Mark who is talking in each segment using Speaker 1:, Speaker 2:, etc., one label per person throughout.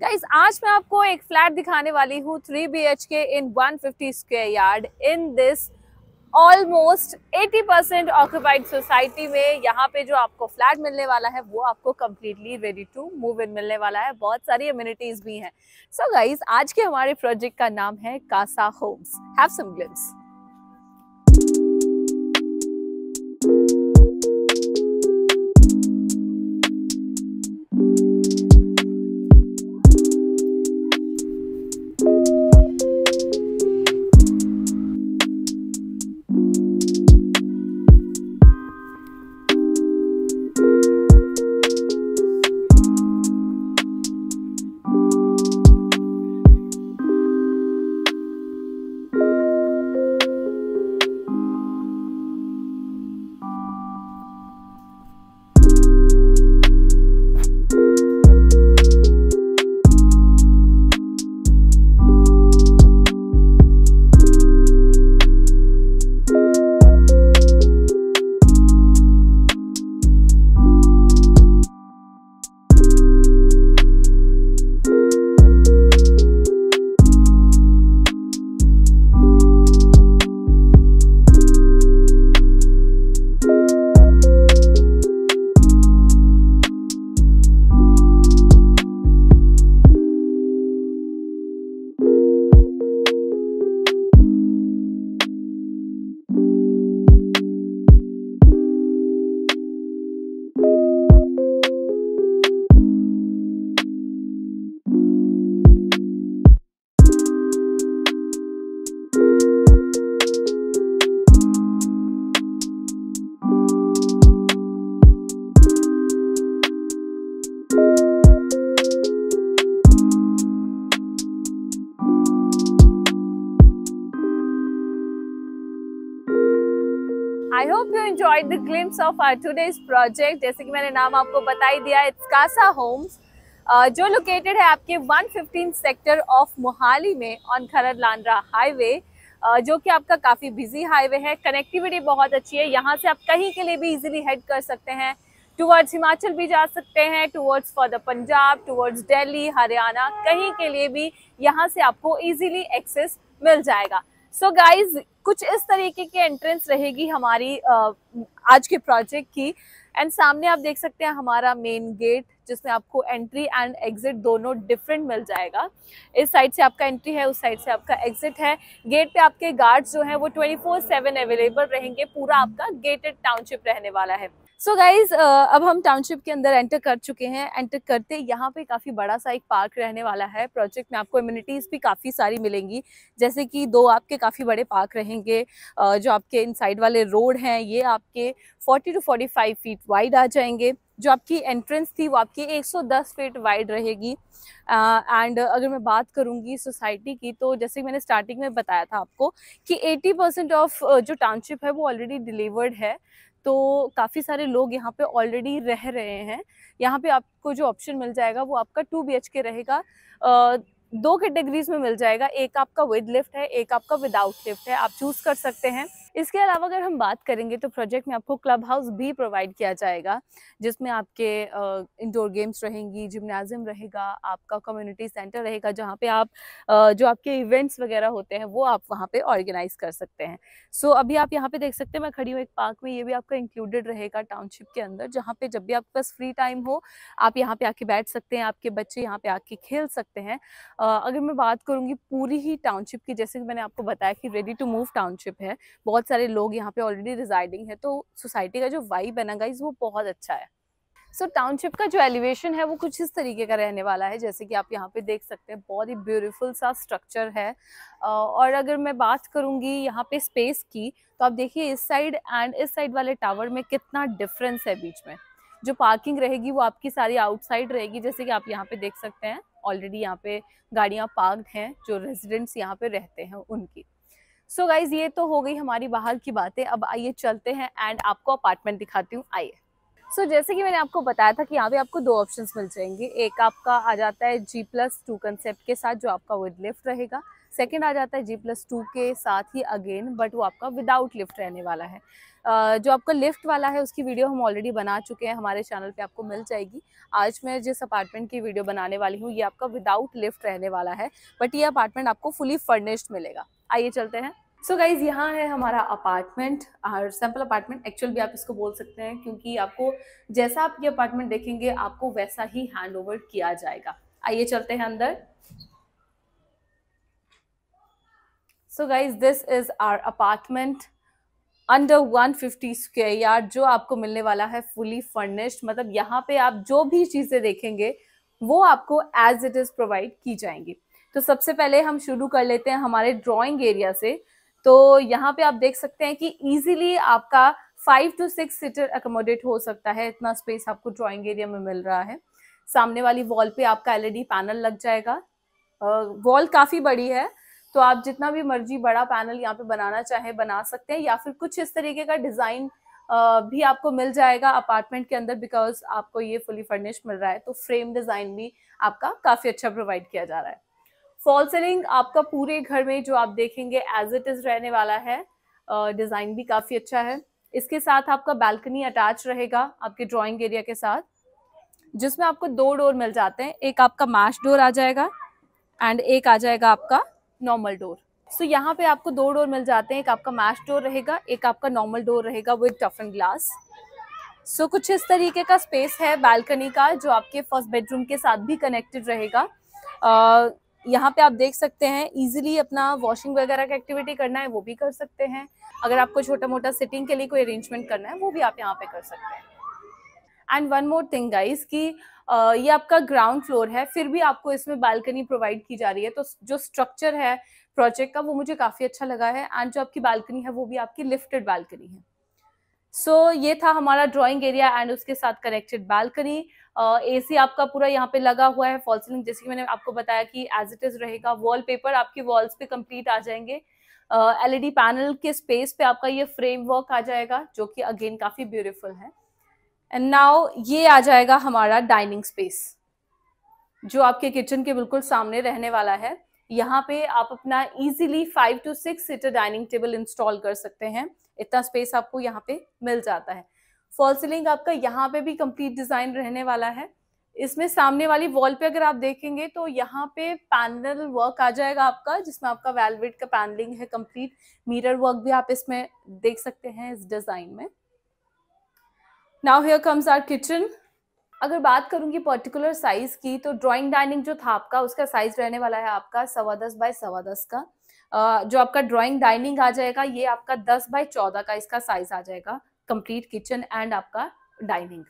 Speaker 1: guys आज मैं आपको एक फ्लैट दिखाने वाली हूँ three B H K in one fifty square yard in this almost 80 percent occupied society में यहाँ पे जो आपको फ्लैट मिलने वाला है वो आपको completely ready to move in मिलने वाला है बहुत सारी अम्यूनिटीज भी हैं सो गाइज आज के हमारे प्रोजेक्ट का नाम है Casa Homes have some glimpse I hope you enjoy the glimpse of our today's project जैसे कि मैंने नाम आपको बता ही दिया इट्स कासा होम्स जो लोकेटेड है आपके 115 सेक्टर ऑफ मोहाली में ऑन खरर लांड्रा हाईवे जो कि आपका काफ़ी बिजी हाईवे है कनेक्टिविटी बहुत अच्छी है यहाँ से आप कहीं के लिए भी इजीली हेड कर सकते हैं टूवर्ड्स हिमाचल भी जा सकते हैं towards for the Punjab towards Delhi Haryana कहीं के लिए भी यहाँ से आपको ईजिली एक्सेस मिल जाएगा सो so गाइज कुछ इस तरीके की एंट्रेंस रहेगी हमारी आज के प्रोजेक्ट की एंड सामने आप देख सकते हैं हमारा मेन गेट जिसमें आपको एंट्री एंड एग्जिट दोनों डिफरेंट मिल जाएगा इस साइड से आपका एंट्री है उस साइड से आपका एग्जिट है गेट पे आपके गार्ड्स जो हैं वो 24/7 अवेलेबल रहेंगे पूरा आपका गेटेड टाउनशिप रहने वाला है सो so गाइज uh, अब हम टाउनशिप के अंदर एंटर कर चुके हैं एंटर करते यहाँ पे काफ़ी बड़ा सा एक पार्क रहने वाला है प्रोजेक्ट में आपको इम्यूनिटीज़ भी काफ़ी सारी मिलेंगी जैसे कि दो आपके काफ़ी बड़े पार्क रहे रहेंगे जो आपके इनसाइड वाले रोड हैं ये आपके 40 टू 45 फीट वाइड आ जाएंगे जो आपकी एंट्रेंस थी वो आपकी 110 फीट वाइड रहेगी एंड अगर मैं बात करूँगी सोसाइटी की तो जैसे मैंने स्टार्टिंग में बताया था आपको कि 80 परसेंट ऑफ जो टाउनशिप है वो ऑलरेडी डिलीवर्ड है तो काफ़ी सारे लोग यहाँ पे ऑलरेडी रह रहे हैं यहाँ पे आपको जो ऑप्शन मिल जाएगा वो आपका टू बी रहेगा दो कैटेगरीज में मिल जाएगा एक आपका विद लिफ्ट है एक आपका विदाउट लिफ्ट है आप चूज कर सकते हैं इसके अलावा अगर हम बात करेंगे तो प्रोजेक्ट में आपको क्लब हाउस भी प्रोवाइड किया जाएगा जिसमें आपके इंडोर गेम्स रहेंगी जिमनाजियम रहेगा आपका कम्युनिटी सेंटर रहेगा जहाँ पे आप जो आपके इवेंट्स वगैरह होते हैं वो आप वहाँ पे ऑर्गेनाइज कर सकते हैं सो अभी आप यहाँ पे देख सकते हैं मैं खड़ी हूँ एक पार्क में ये भी आपका इंक्लूडेड रहेगा टाउनशिप के अंदर जहाँ पे जब भी आपके पास फ्री टाइम हो आप यहाँ पे आके बैठ सकते हैं आपके बच्चे यहाँ पे आके खेल सकते हैं अगर मैं बात करूँगी पूरी ही टाउनशिप की जैसे कि मैंने आपको बताया कि रेडी टू मूव टाउनशिप है बहुत बहुत सारे लोग यहाँ पे ऑलरेडी रिजाइडिंग है तो सोसाइटी का जो वाइब है ना गाइज वो बहुत अच्छा है सो so, टाउनशिप का जो एलिवेशन है वो कुछ इस तरीके का रहने वाला है जैसे कि आप यहाँ पे देख सकते हैं बहुत ही ब्यूटीफुल सा स्ट्रक्चर है और अगर मैं बात करूँगी यहाँ पे स्पेस की तो आप देखिए इस साइड एंड इस साइड वाले टावर में कितना डिफरेंस है बीच में जो पार्किंग रहेगी वो आपकी सारी आउटसाइड रहेगी जैसे कि आप यहाँ पे देख सकते हैं ऑलरेडी यहाँ पे गाड़ियाँ पार्क हैं जो रेजिडेंट्स यहाँ पे रहते हैं उनकी सो so गाइज ये तो हो गई हमारी बाहर की बातें अब आइए चलते हैं एंड आपको अपार्टमेंट दिखाती हूँ आइए सो so, जैसे कि मैंने आपको बताया था कि यहाँ पे आपको दो ऑप्शंस मिल जाएंगे एक आपका आ जाता है जी प्लस टू कंसेप्ट के साथ जो आपका विद लिफ्ट रहेगा सेकंड आ जाता है जी प्लस टू के साथ ही अगेन बट वो आपका विदाउट लिफ्ट रहने वाला है uh, जो आपका लिफ्ट वाला है उसकी वीडियो हम ऑलरेडी बना चुके हैं हमारे चैनल पे आपको मिल जाएगी आज मैं जिस अपार्टमेंट की वीडियो बनाने वाली हूँ ये आपका विदाउट लिफ्ट रहने वाला है बट ये अपार्टमेंट आपको फुली फर्निश्ड मिलेगा आइए चलते हैं सो so गाइज यहाँ है हमारा अपार्टमेंट और सैम्पल अपार्टमेंट एक्चुअल भी आप इसको बोल सकते हैं क्योंकि आपको जैसा आप ये अपार्टमेंट देखेंगे आपको वैसा ही हैंड ओवर किया जाएगा आइए चलते हैं अंदर so guys this is our apartment under 150 square yard जो आपको मिलने वाला है फुली फर्निश्ड मतलब यहाँ पे आप जो भी चीज़ें देखेंगे वो आपको एज इट इज़ प्रोवाइड की जाएंगी तो सबसे पहले हम शुरू कर लेते हैं हमारे ड्राइंग एरिया से तो यहाँ पे आप देख सकते हैं कि इजीली आपका five to six seater accommodate हो सकता है इतना स्पेस आपको ड्राइंग एरिया में मिल रहा है सामने वाली वॉल पे आपका एलईडी पैनल लग जाएगा वॉल काफ़ी बड़ी है तो आप जितना भी मर्जी बड़ा पैनल यहाँ पे बनाना चाहे बना सकते हैं या फिर कुछ इस तरीके का डिज़ाइन भी आपको मिल जाएगा अपार्टमेंट के अंदर बिकॉज आपको ये फुली फर्निश मिल रहा है तो फ्रेम डिज़ाइन भी आपका काफ़ी अच्छा प्रोवाइड किया जा रहा है फॉल सेलिंग आपका पूरे घर में जो आप देखेंगे एज इट इज रहने वाला है डिजाइन भी काफी अच्छा है इसके साथ आपका बालकनी अटैच रहेगा आपके ड्राइंग एरिया के साथ जिसमें आपको दो डोर मिल जाते हैं एक आपका मैश डोर आ जाएगा एंड एक आ जाएगा आपका नॉर्मल डोर सो so, यहाँ पे आपको दो डोर मिल जाते हैं एक आपका मैश डोर रहेगा एक आपका नॉर्मल डोर रहेगा with and glass so so, कुछ इस तरीके का स्पेस है बालकनी का जो आपके फर्स्ट बेडरूम के साथ भी कनेक्टेड रहेगा uh, यहाँ पे आप देख सकते हैं इजीली अपना वॉशिंग वगैरह का एक्टिविटी करना है वो भी कर सकते हैं अगर आपको छोटा मोटा सिटिंग के लिए कोई अरेंजमेंट करना है वो भी आप यहाँ पे कर सकते हैं and one more thing guys कि ये आपका ग्राउंड फ्लोर है फिर भी आपको इसमें बालकनी प्रोवाइड की जा रही है तो जो स्ट्रक्चर है प्रोजेक्ट का वो मुझे काफ़ी अच्छा लगा है एंड जो आपकी बालकनी है वो भी आपकी लिफ्टेड बालकनी है सो so, ये था हमारा ड्राइंग एरिया एंड उसके साथ कनेक्टेड बालकनी एसी आपका पूरा यहाँ पे लगा हुआ है फॉल सीलिंग जैसे कि मैंने आपको बताया कि एज इट इज रहेगा वॉल पेपर आपके वॉल्स पे कंप्लीट आ जाएंगे एलईडी uh, पैनल के स्पेस पे आपका ये फ्रेमवर्क आ जाएगा जो कि अगेन काफी ब्यूटीफुल है एंड नाउ ये आ जाएगा हमारा डाइनिंग स्पेस जो आपके किचन के बिल्कुल सामने रहने वाला है यहाँ पे आप अपना easily five to six seater dining table install कर सकते हैं इतना स्पेस आपको यहाँ पे मिल जाता है फॉल सीलिंग आपका यहाँ पे भी कंप्लीट डिजाइन रहने वाला है इसमें सामने वाली वॉल पे अगर आप देखेंगे तो यहाँ पे पैनल वर्क आ जाएगा आपका जिसमें आपका वेलवेट का पैनलिंग है कंप्लीट मिरर वर्क भी आप इसमें देख सकते हैं इस डिजाइन में now here comes our kitchen अगर बात करूंगी पर्टिकुलर साइज की तो ड्राइंग डाइनिंग जो था आपका उसका साइज रहने वाला है आपका सवा दस बाय सवा दस का जो आपका ड्राइंग डाइनिंग आ जाएगा ये आपका दस बाय चौदह का इसका साइज आ जाएगा कंप्लीट किचन एंड आपका डाइनिंग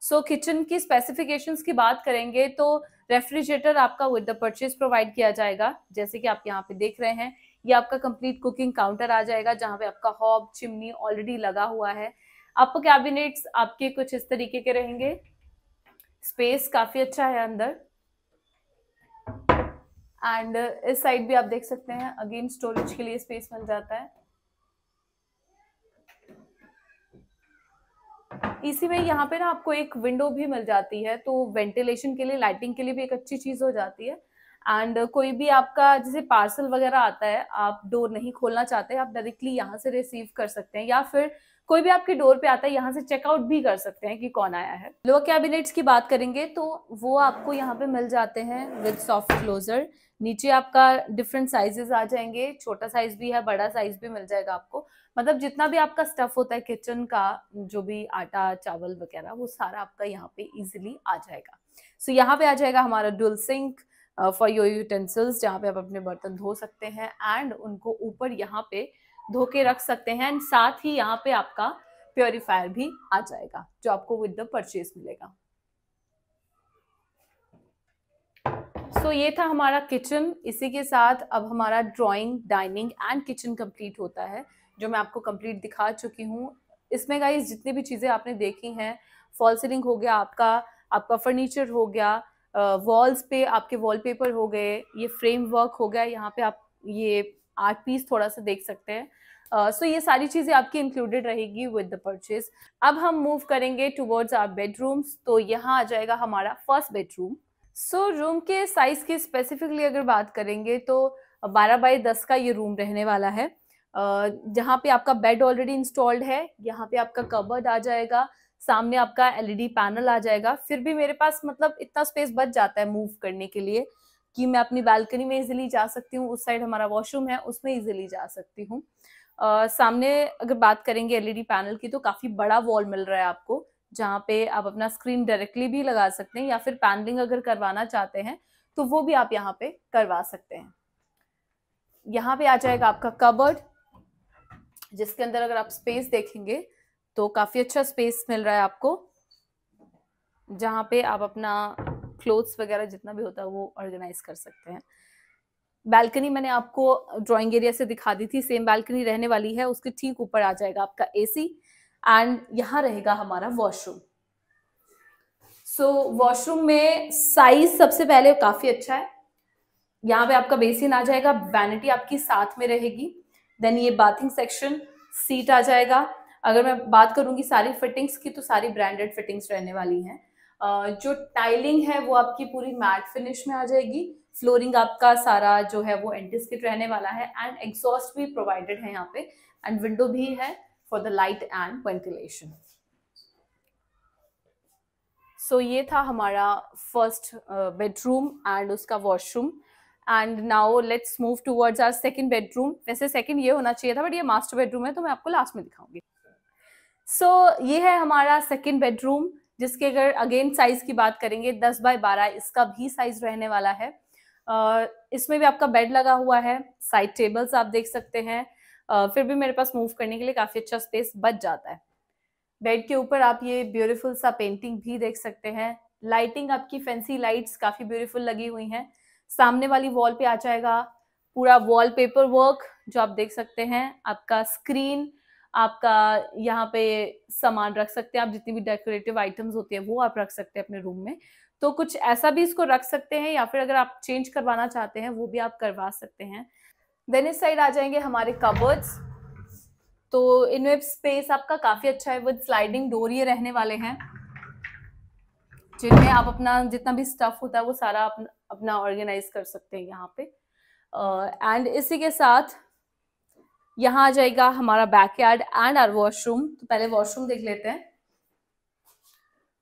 Speaker 1: सो so, किचन की स्पेसिफिकेशंस की बात करेंगे तो रेफ्रिजरेटर आपका विद द परचेज प्रोवाइड किया जाएगा जैसे कि आप यहाँ पे देख रहे हैं ये आपका कंप्लीट कुकिंग काउंटर आ जाएगा जहाँ पे आपका हॉब चिमनी ऑलरेडी लगा हुआ है आपको कैबिनेट्स आपके कुछ इस तरीके के रहेंगे स्पेस काफी अच्छा है अंदर एंड इस साइड भी आप देख सकते हैं अगेन स्टोरेज के लिए स्पेस मिल जाता है इसी में यहाँ पे ना आपको एक विंडो भी मिल जाती है तो वेंटिलेशन के लिए लाइटिंग के लिए भी एक अच्छी चीज़ हो जाती है एंड कोई भी आपका जैसे पार्सल वगैरह आता है आप डोर नहीं खोलना चाहते आप डायरेक्टली यहाँ से रिसीव कर सकते हैं या फिर कोई भी आपके डोर पे आता है यहाँ से चेकआउट भी कर सकते हैं कि कौन आया है लोअर कैबिनेट्स की बात करेंगे तो वो आपको यहाँ पे मिल जाते हैं विद सॉफ्ट क्लोजर नीचे आपका डिफरेंट साइजेस आ जाएंगे छोटा साइज भी है बड़ा साइज भी मिल जाएगा आपको मतलब जितना भी आपका स्टफ होता है किचन का जो भी आटा चावल वगैरह वो सारा आपका यहाँ पे इजिली आ जाएगा सो so, यहाँ पे आ जाएगा हमारा dual sink for your utensils जहाँ पे आप अपने बर्तन धो सकते हैं एंड उनको ऊपर यहाँ पे धो के रख सकते हैं एंड साथ ही यहाँ पे आपका प्योरीफायर भी आ जाएगा जो आपको विद द परचेज मिलेगा सो so, ये था हमारा किचन इसी के साथ अब हमारा drawing dining and kitchen complete होता है जो मैं आपको कंप्लीट दिखा चुकी हूँ इसमें गाइस जितनी भी चीज़ें आपने देखी हैं फॉल सीलिंग हो गया आपका आपका फर्नीचर हो गया वॉल्स पे आपके वॉलपेपर हो गए ये फ्रेम वर्क हो गया यहाँ पे आप ये आर्ट पीस थोड़ा सा देख सकते हैं सो uh, so ये सारी चीज़ें आपकी इंक्लूडेड रहेगी विद द परचेज अब हम मूव करेंगे टुवर्ड्स आर बेडरूम्स तो यहाँ आ जाएगा हमारा फर्स्ट बेडरूम सो रूम के साइज़ की स्पेसिफिकली अगर बात करेंगे तो बारह बाई दस का ये रूम रहने वाला है uh, जहाँ पे आपका बेड ऑलरेडी इंस्टॉल्ड है यहाँ पे आपका कबर्ड आ जाएगा सामने आपका एलईडी पैनल e आ जाएगा फिर भी मेरे पास मतलब इतना स्पेस बच जाता है मूव करने के लिए कि मैं अपनी बालकनी में इजिली जा सकती हूँ उस साइड हमारा वॉशरूम है उसमें इजिली जा सकती हूँ सामने अगर बात करेंगे एलईडी पैनल e की तो काफ़ी बड़ा वॉल मिल रहा है आपको जहाँ पे आप अपना स्क्रीन डायरेक्टली भी लगा सकते हैं या फिर पैनलिंग अगर करवाना चाहते हैं तो वो भी आप यहाँ पे करवा सकते हैं यहाँ पे आ जाएगा आपका कबर्ड जिसके अंदर अगर आप स्पेस देखेंगे तो काफ़ी अच्छा स्पेस मिल रहा है आपको जहाँ पे आप अपना क्लोथ्स वगैरह जितना भी होता है वो ऑर्गेनाइज कर सकते हैं बैल्कनी मैंने आपको ड्राइंग एरिया से दिखा दी थी सेम बैल्कनी रहने वाली है उसके ठीक ऊपर आ जाएगा आपका एसी एंड यहाँ रहेगा हमारा वॉशरूम सो so, वॉशरूम में साइज सबसे पहले काफी अच्छा है यहाँ पे आपका बेसिन आ जाएगा वैनिटी आपकी साथ में रहेगी देन ये बाथिंग सेक्शन सीट आ जाएगा अगर मैं बात करूंगी सारी फिटिंग्स की तो सारी ब्रांडेड फिटिंग्स रहने वाली हैं जो टाइलिंग है वो आपकी पूरी मैट फिनिश में आ जाएगी फ्लोरिंग आपका सारा जो है वो एंटीस्किट रहने वाला है एंड एग्जॉस्ट भी प्रोवाइडेड है यहाँ पे एंड विंडो भी है for the light and ventilation so ये था हमारा फर्स्ट बेडरूम एंड उसका washroom and now let's move towards our second bedroom वैसे सेकेंड ये होना चाहिए था बट ये मास्टर बेडरूम है तो मैं आपको लास्ट में दिखाऊंगी सो so, ये है हमारा सेकेंड बेडरूम जिसके अगर अगेन साइज की बात करेंगे दस बाय बारह इसका भी साइज रहने वाला है इसमें भी आपका बेड लगा हुआ है साइड टेबल्स आप देख सकते हैं फिर भी मेरे पास मूव करने के लिए काफ़ी अच्छा स्पेस बच जाता है बेड के ऊपर आप ये ब्यूटीफुल सा पेंटिंग भी देख सकते हैं लाइटिंग आपकी फैंसी लाइट्स काफ़ी ब्यूटीफुल लगी हुई हैं सामने वाली वॉल पे आ जाएगा पूरा वॉलपेपर वर्क जो आप देख सकते हैं आपका स्क्रीन आपका यहाँ पे सामान रख सकते हैं आप जितनी भी डेकोरेटिव आइटम्स होती है वो आप रख सकते हैं अपने रूम में तो कुछ ऐसा भी इसको रख सकते हैं या फिर अगर आप चेंज करवाना चाहते हैं वो भी आप करवा सकते हैं देन इस साइड आ जाएंगे हमारे कबर्ड्स तो इनमें स्पेस आपका काफ़ी अच्छा है विद स्लाइडिंग डोर ये रहने वाले हैं जिनमें आप अपना जितना भी स्टफ होता है वो सारा अपना ऑर्गेनाइज कर सकते हैं यहाँ पे एंड uh, इसी के साथ यहाँ आ जाएगा हमारा बैकयार्ड एंड आर वॉशरूम तो पहले वॉशरूम देख लेते हैं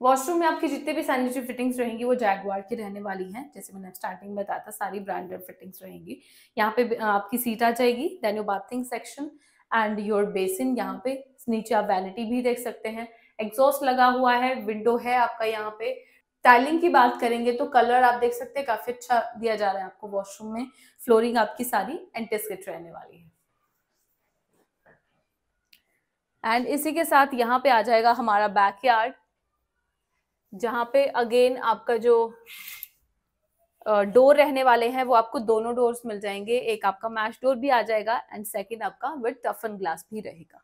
Speaker 1: वॉशरूम में आपकी जितने भी सैनिटरी फिटिंग्स रहेंगी वो जैगवार की रहने वाली हैं जैसे मैंने स्टार्टिंग में बताया था सारी ब्रांडेड फिटिंग्स रहेंगी यहाँ पे आपकी सीट आ जाएगी then your bathing section and your basin यहाँ पे नीचे आप वैनिटी भी देख सकते हैं एग्जॉस्ट लगा हुआ है विंडो है आपका यहाँ पे टाइलिंग की बात करेंगे तो कलर आप देख सकते हैं काफी अच्छा दिया जा रहा है आपको वॉशरूम में फ्लोरिंग आपकी सारी एंटेस्केट रहने वाली है एंड इसी के साथ यहाँ पे आ जाएगा हमारा बैक यार्ड जहाँ पे अगेन आपका जो डोर रहने वाले हैं वो आपको दोनों डोर्स मिल जाएंगे एक आपका मैश डोर भी आ जाएगा एंड सेकंड आपका विथ टफन ग्लास भी रहेगा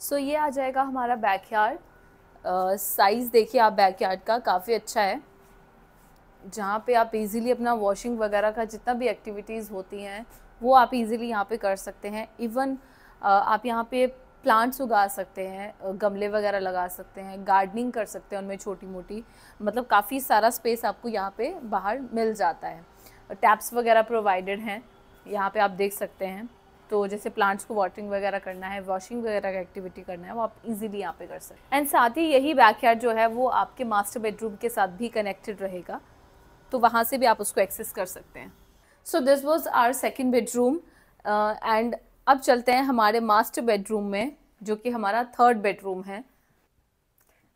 Speaker 1: सो so, ये आ जाएगा हमारा बैक यार्ड साइज़ देखिए आप बैक यार्ड का काफ़ी अच्छा है जहाँ पे आप इजीली अपना वॉशिंग वगैरह का जितना भी एक्टिविटीज़ होती हैं वो आप इजीली यहाँ पे कर सकते हैं इवन uh, आप यहाँ पे प्लांट्स उगा सकते हैं गमले वगैरह लगा सकते हैं गार्डनिंग कर सकते हैं उनमें छोटी मोटी मतलब काफ़ी सारा स्पेस आपको यहाँ पे बाहर मिल जाता है टैप्स वगैरह प्रोवाइडेड हैं यहाँ पे आप देख सकते हैं तो जैसे प्लांट्स को वाटरिंग वगैरह करना है वॉशिंग वगैरह का एक्टिविटी करना है वो आप इजीली यहाँ पे कर सकते हैं एंड साथ ही यही बैकयार्ड जो है वो आपके मास्टर बेडरूम के साथ भी कनेक्टेड रहेगा तो वहाँ से भी आप उसको एक्सेस कर सकते हैं so this was our second bedroom and अब चलते हैं हमारे मास्टर बेडरूम में जो कि हमारा थर्ड बेडरूम है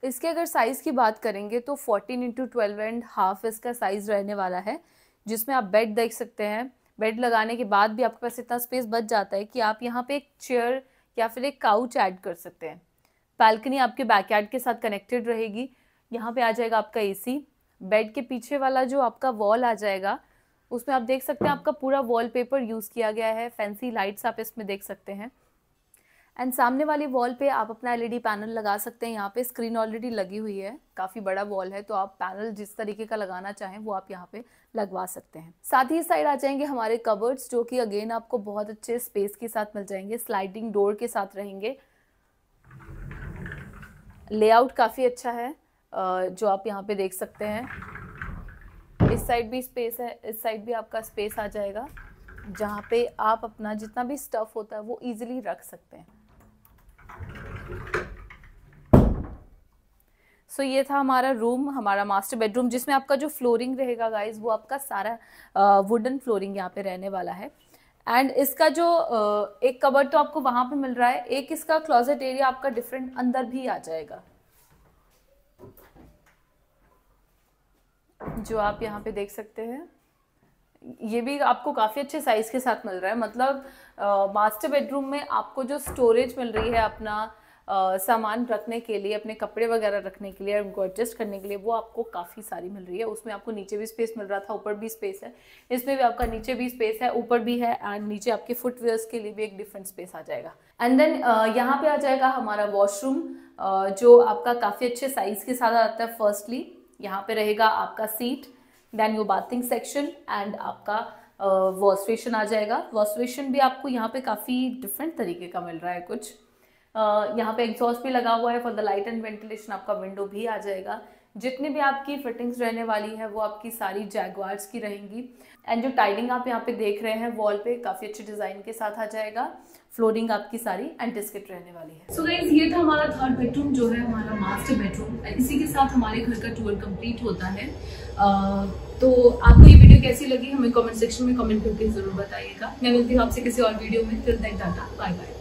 Speaker 1: इसके अगर साइज़ की बात करेंगे तो fourteen into twelve and half इसका साइज़ रहने वाला है जिसमें आप बेड देख सकते हैं बेड लगाने के बाद भी आपके पास इतना स्पेस बच जाता है कि आप यहाँ पे एक चेयर या फिर एक काउच ऐड कर सकते हैं बालकनी आपके बैकयार्ड के साथ कनेक्टेड रहेगी यहाँ पे आ जाएगा आपका एसी बेड के पीछे वाला जो आपका वॉल आ जाएगा उसमें आप देख सकते हैं आपका पूरा वॉलपेपर यूज़ किया गया है फैंसी लाइट्स आप इसमें देख सकते हैं एंड सामने वाली वॉल पे आप अपना एलईडी पैनल लगा सकते हैं यहाँ पे स्क्रीन ऑलरेडी लगी हुई है काफ़ी बड़ा वॉल है तो आप पैनल जिस तरीके का लगाना चाहें वो आप यहाँ पे लगवा सकते हैं साथ ही साइड आ जाएंगे हमारे कवर्ड्स जो कि अगेन आपको बहुत अच्छे स्पेस के साथ मिल जाएंगे स्लाइडिंग डोर के साथ रहेंगे लेआउट काफ़ी अच्छा है जो आप यहाँ पे देख सकते हैं इस साइड भी स्पेस है इस साइड भी आपका स्पेस आ जाएगा जहाँ पे आप अपना जितना भी स्टफ़ होता है वो ईजिली रख सकते हैं सो so, ये था हमारा रूम हमारा मास्टर बेडरूम जिसमें आपका जो फ्लोरिंग रहेगा गाइज वो आपका सारा वुडन फ्लोरिंग यहाँ पे रहने वाला है एंड इसका जो uh, एक कबर तो आपको वहाँ पे मिल रहा है एक इसका क्लोजेट एरिया आपका डिफरेंट अंदर भी आ जाएगा जो आप यहाँ पे देख सकते हैं ये भी आपको काफ़ी अच्छे साइज़ के साथ मिल रहा है मतलब मास्टर बेडरूम में आपको जो स्टोरेज मिल रही है अपना Uh, सामान रखने के लिए अपने कपड़े वगैरह रखने के लिए उनको एडजस्ट करने के लिए वो आपको काफ़ी सारी मिल रही है उसमें आपको नीचे भी स्पेस मिल रहा था ऊपर भी स्पेस है इसमें भी आपका नीचे भी स्पेस है ऊपर भी है एंड नीचे आपके फुटवेयर्स के लिए भी एक डिफरेंट स्पेस आ जाएगा एंड देन uh, यहाँ पे आ जाएगा हमारा वॉशरूम uh, जो आपका काफ़ी अच्छे साइज़ के साथ आता है फर्स्टली यहाँ पे रहेगा आपका seat then your bathing section and आपका वॉशवेशन uh, आ जाएगा वॉशवेशन भी आपको यहाँ पे काफ़ी डिफरेंट तरीके का मिल रहा है कुछ uh, यहाँ पे एग्जॉस्ट भी लगा हुआ है for the light and ventilation आपका विंडो भी आ जाएगा जितनी भी आपकी फिटिंग्स रहने वाली है वो आपकी सारी जैगवार्स की रहेंगी एंड जो टाइलिंग आप यहाँ पे देख रहे हैं वॉल पे काफ़ी अच्छे डिज़ाइन के साथ आ जाएगा फ्लोरिंग आपकी सारी एंटिस्किट रहने वाली है सो so गाइज ये था हमारा थर्ड बेडरूम जो है हमारा मास्टर बेडरूम इसी के साथ हमारे घर का टूर कंप्लीट होता है आ, तो आपको ये वीडियो कैसी लगी हमें कमेंट सेक्शन में कमेंट करके जरूर बताइएगा मैं मिलती हूँ आपसे किसी और वीडियो में फिर तक डाटा बाय बाय